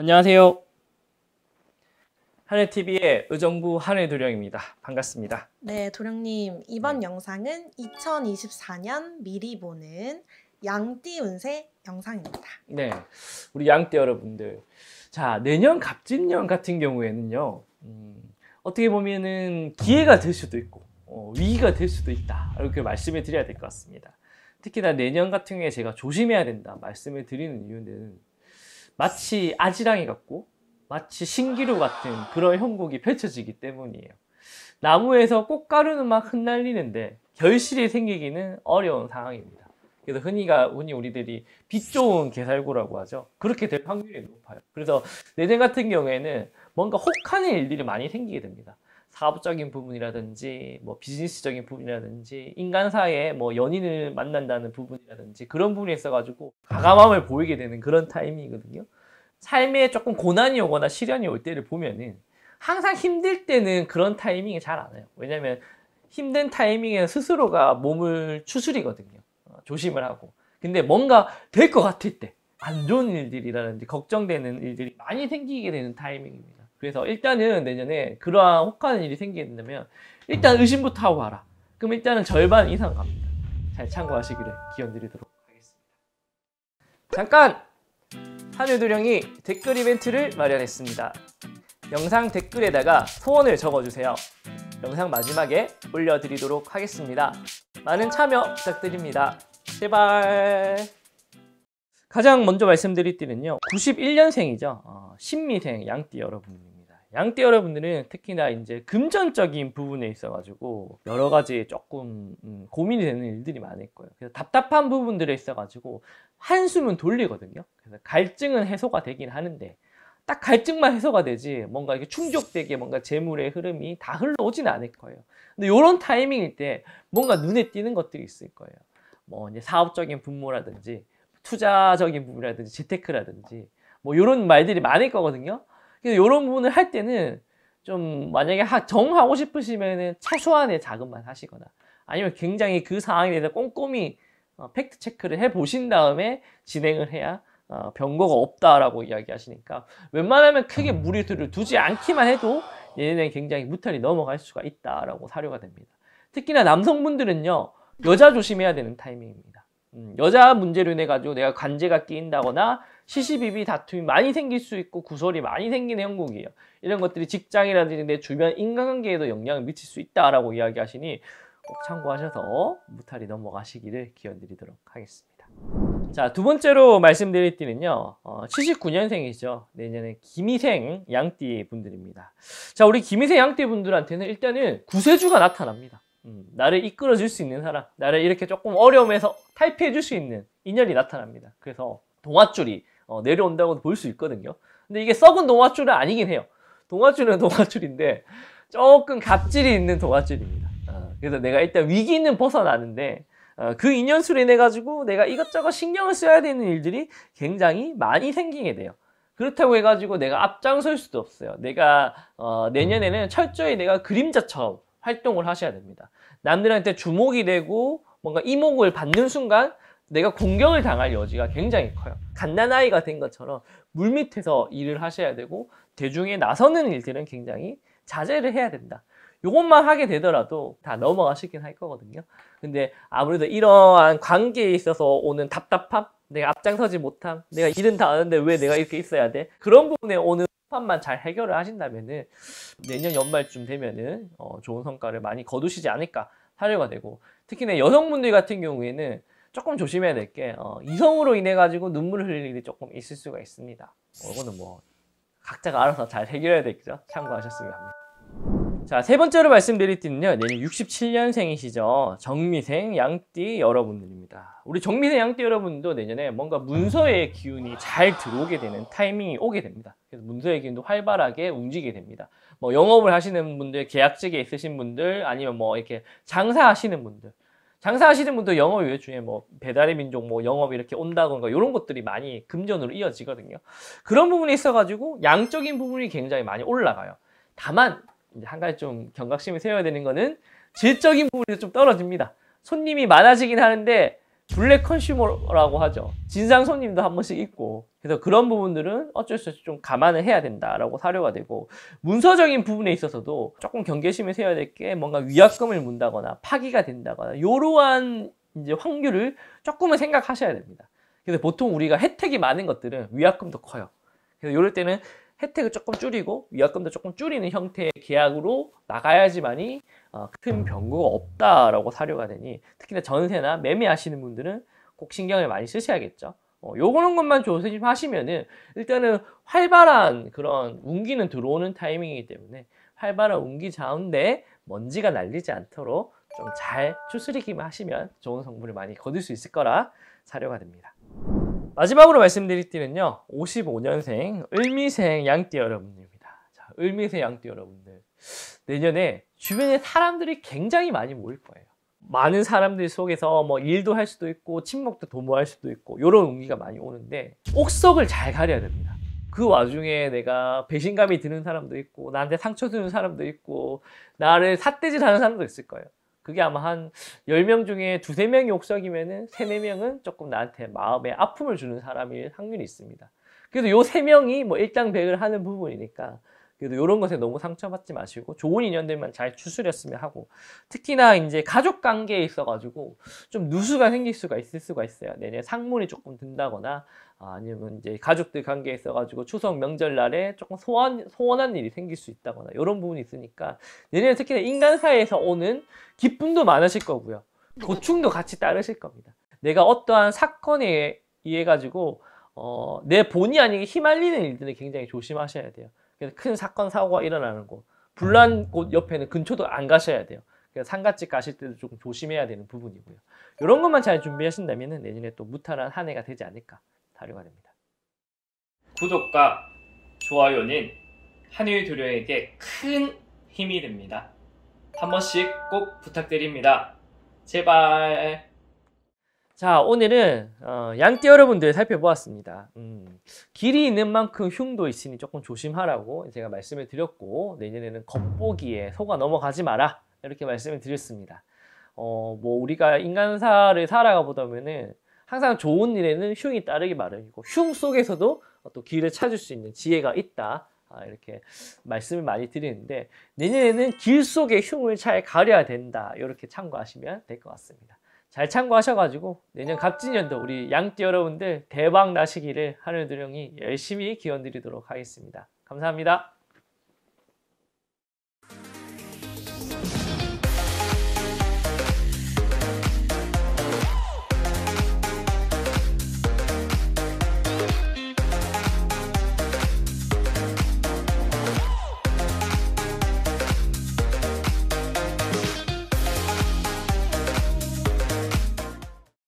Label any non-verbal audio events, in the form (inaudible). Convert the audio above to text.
안녕하세요. 한해TV의 의정부 한해도령입니다. 반갑습니다. 네, 도령님. 이번 네. 영상은 2024년 미리 보는 양띠 운세 영상입니다. 네, 우리 양띠 여러분들. 자, 내년 갑진년 같은 경우에는요. 음, 어떻게 보면은 기회가 될 수도 있고 어, 위기가 될 수도 있다. 이렇게 말씀을 드려야 될 것 같습니다. 특히나 내년 같은 경우에 제가 조심해야 된다 말씀을 드리는 이유는 마치 아지랑이 같고 마치 신기루 같은 그런 형국이 펼쳐지기 때문이에요. 나무에서 꽃가루는 막 흩날리는데 결실이 생기기는 어려운 상황입니다. 그래서 흔히가 흔히 우리들이 빛 좋은 개살구라고 하죠. 그렇게 될 확률이 높아요. 그래서 내년 같은 경우에는 뭔가 혹하는 일들이 많이 생기게 됩니다. 사업적인 부분이라든지 뭐 비즈니스적인 부분이라든지 인간 사이에 뭐 연인을 만난다는 부분이라든지 그런 부분이 있어가지고 과감함을 보이게 되는 그런 타이밍이거든요. 삶에 조금 고난이 오거나 시련이 올 때를 보면은 항상 힘들 때는 그런 타이밍이 잘 안 와요. 왜냐면 힘든 타이밍에 스스로가 몸을 추스리거든요. 어, 조심을 하고. 근데 뭔가 될 것 같을 때 안 좋은 일들이라든지 걱정되는 일들이 많이 생기게 되는 타이밍입니다. 그래서 일단은 내년에 그러한 혹한 일이 생긴다면 기 일단 의심부터 하고 가라. 그럼 일단은 절반 이상 갑니다. 잘 참고하시기를 기원드리도록 하겠습니다. 잠깐! 한우도령이 댓글 이벤트를 마련했습니다. 영상 댓글에다가 소원을 적어주세요. 영상 마지막에 올려드리도록 하겠습니다. 많은 참여 부탁드립니다. 제발! 가장 먼저 말씀드릴 띠는요. 91년생이죠. 어, 신미생 양띠 여러분 양띠 여러분들은 특히나 이제 금전적인 부분에 있어가지고 여러 가지 조금 음, 고민이 되는 일들이 많을 거예요. 그래서 답답한 부분들에 있어가지고 한숨은 돌리거든요. 그래서 갈증은 해소가 되긴 하는데 딱 갈증만 해소가 되지 뭔가 이게 충족되게 뭔가 재물의 흐름이 다 흘러오진 않을 거예요. 근데 이런 타이밍일 때 뭔가 눈에 띄는 것들이 있을 거예요. 뭐 이제 사업적인 분모라든지 투자적인 부분이라든지 재테크라든지 뭐 이런 말들이 많을 거거든요. 그래서 이런 부분을 할 때는 좀 만약에 정하고 싶으시면은 최소한의 자금만 하시거나 아니면 굉장히 그 상황에 대해서 꼼꼼히 어, 팩트 체크를 해 보신 다음에 진행을 해야 어, 변고가 없다라고 이야기하시니까 웬만하면 크게 무리들을 두지 않기만 해도 얘네는 굉장히 무탈이 넘어갈 수가 있다라고 사료가 됩니다. 특히나 남성분들은요 여자 조심해야 되는 타이밍입니다. 음, 여자 문제로 인해 가지고 내가 관제가 끼인다거나 시시비비 다툼이 많이 생길 수 있고 구설이 많이 생기는 형국이에요. 이런 것들이 직장이라든지 내 주변 인간관계에도 영향을 미칠 수 있다라고 이야기하시니 꼭 참고하셔서 무탈히 넘어가시기를 기원드리도록 하겠습니다. 자, 두 번째로 말씀드릴 띠는요, 어, 79년생이죠. 내년에 김희생 양띠 분들입니다. 자, 우리 김희생 양띠 분들한테는 일단은 구세주가 나타납니다. 음, 나를 이끌어 줄 수 있는 사람, 나를 이렇게 조금 어려움에서 탈피해 줄 수 있는 인연이 나타납니다. 그래서 동화줄이 어, 내려온다고 볼 수 있거든요. 근데 이게 썩은 동화줄은 아니긴 해요. 동화줄은 (laughs) 동화줄인데 조금 갑질이 있는 동화줄입니다. 어, 그래서 내가 일단 위기는 벗어나는데 어, 그 인연수로 인해 가지고 내가 이것저것 신경을 써야 되는 일들이 굉장히 많이 생기게 돼요. 그렇다고 해가지고 내가 앞장설 수도 없어요. 내가 어, 내년에는 철저히 내가 그림자처럼 활동을 하셔야 됩니다. 남들한테 주목이 되고 뭔가 이목을 받는 순간 내가 공격을 당할 여지가 굉장히 커요. 갓난아이가 된 것처럼 물밑에서 일을 하셔야 되고 대중에 나서는 일들은 굉장히 자제를 해야 된다. 요것만 하게 되더라도 다 넘어가시긴 할 거거든요. 근데 아무래도 이러한 관계에 있어서 오는 답답함, 내가 앞장서지 못함, 내가 일은 다 아는데 왜 내가 이렇게 있어야 돼? 그런 부분에 오는 답답함만잘 해결을 하신다면은 내년 연말쯤 되면은 어, 좋은 성과를 많이 거두시지 않을까 사료가 되고 특히나 여성분들 같은 경우에는 조금 조심해야 될게 어, 이성으로 인해 가지고 눈물을 흘릴 일이 조금 있을 수가 있습니다. 이거는 뭐 각자가 알아서 잘 해결해야 되겠죠. 참고하셨으면 합니다. 자, 세 번째로 말씀드릴 띠는요, 내년 67년생이시죠. 정미생 양띠 여러분들입니다. 우리 정미생 양띠 여러분도 내년에 뭔가 문서의 기운이 잘 들어오게 되는 타이밍이 오게 됩니다. 그래서 문서의 기운도 활발하게 움직이게 됩니다. 뭐 영업을 하시는 분들, 계약직에 있으신 분들, 아니면 뭐 이렇게 장사하시는 분들, 장사하시는 분도 영업 외 중에 뭐 배달의 민족 뭐 영업 이렇게 온다던가 이런 것들이 많이 금전으로 이어지거든요. 그런 부분에 있어가지고 양적인 부분이 굉장히 많이 올라가요. 다만 이제 한 가지 좀 경각심을 세워야 되는 거는 질적인 부분이 좀 떨어집니다. 손님이 많아지긴 하는데 블랙 컨슈머라고 하죠. 진상 손님도 한 번씩 있고 그래서 그런 부분들은 어쩔 수 없이 좀 감안을 해야 된다라고 사료가 되고 문서적인 부분에 있어서도 조금 경계심을 세워야 될 게 뭔가 위약금을 문다거나 파기가 된다거나 요러한 이제 확률을 조금은 생각하셔야 됩니다. 그래서 보통 우리가 혜택이 많은 것들은 위약금도 커요. 그래서 이럴 때는 혜택을 조금 줄이고 위약금도 조금 줄이는 형태의 계약으로 나가야지만이 어, 큰 변고가 없다라고 사료가 되니 특히나 전세나 매매하시는 분들은 꼭 신경을 많이 쓰셔야겠죠. 어, 요거는 것만 조심하시면은 일단은 활발한 그런 운기는 들어오는 타이밍이기 때문에 활발한 운기 가운데 먼지가 날리지 않도록 좀 잘 추스리기만 하시면 좋은 성분을 많이 거둘 수 있을 거라 사료가 됩니다. 마지막으로 말씀드릴 띠는요. 55년생 을미생 양띠 여러분입니다. 자, 을미생 양띠 여러분들. 내년에 주변에 사람들이 굉장히 많이 모일 거예요. 많은 사람들 속에서 뭐 일도 할 수도 있고 친목도 도모할 수도 있고 이런 운기가 많이 오는데 옥석을 잘 가려야 됩니다. 그 와중에 내가 배신감이 드는 사람도 있고 나한테 상처 주는 사람도 있고 나를 삿대질하는 사람도 있을 거예요. 그게 아마 한 10명 중에 2, 3 명이 옥석이면은 세네 명은 조금 나한테 마음에 아픔을 주는 사람일 확률이 있습니다. 그래도 요세 명이 뭐 일당백을 하는 부분이니까 그래도 이런 것에 너무 상처받지 마시고 좋은 인연들만 잘 추스렸으면 하고 특히나 이제 가족 관계에 있어가지고 좀 누수가 생길 수가 있을 수가 있어요. 내년 상문이 조금 든다거나 아, 아니면 이제 가족들 관계에 있어가지고 추석 명절날에 조금 소원, 소원한 일이 생길 수 있다거나 이런 부분이 있으니까 내년 특히나 인간 사이에서 오는 기쁨도 많으실 거고요. 고충도 같이 따르실 겁니다. 내가 어떠한 사건에 의해 가지고 어, 내 본의 아니게 휘말리는 일들을 굉장히 조심하셔야 돼요. 큰 사건 사고가 일어나는 곳, 불난 음. 곳 옆에는 근처도 안 가셔야 돼요. 그러니 상가집 가실 때도 조금 조심해야 되는 부분이고요. 이런 것만 잘 준비하신다면 내년에 또 무탈한 한 해가 되지 않을까 다려가 됩니다. 구독과 좋아요는 한의의 도료에게 큰 힘이 됩니다. 한 번씩 꼭 부탁드립니다. 제발. 자 오늘은 어, 양떼 여러분들 살펴보았습니다. 음, 길이 있는 만큼 흉도 있으니 조금 조심하라고 제가 말씀을 드렸고 내년에는 겉보기에 속아 넘어가지 마라 이렇게 말씀을 드렸습니다. 어, 뭐 우리가 인간사를 살아가 보다 면은 항상 좋은 일에는 흉이 따르기 마련이고 흉 속에서도 또 길을 찾을 수 있는 지혜가 있다 아, 이렇게 말씀을 많이 드리는데 내년에는 길속에 흉을 잘 가려야 된다 이렇게 참고하시면 될 것 같습니다. 잘 참고하셔가지고 내년 갑진년도 우리 양띠 여러분들 대박 나시기를 하늘드령이 열심히 기원드리도록 하겠습니다. 감사합니다.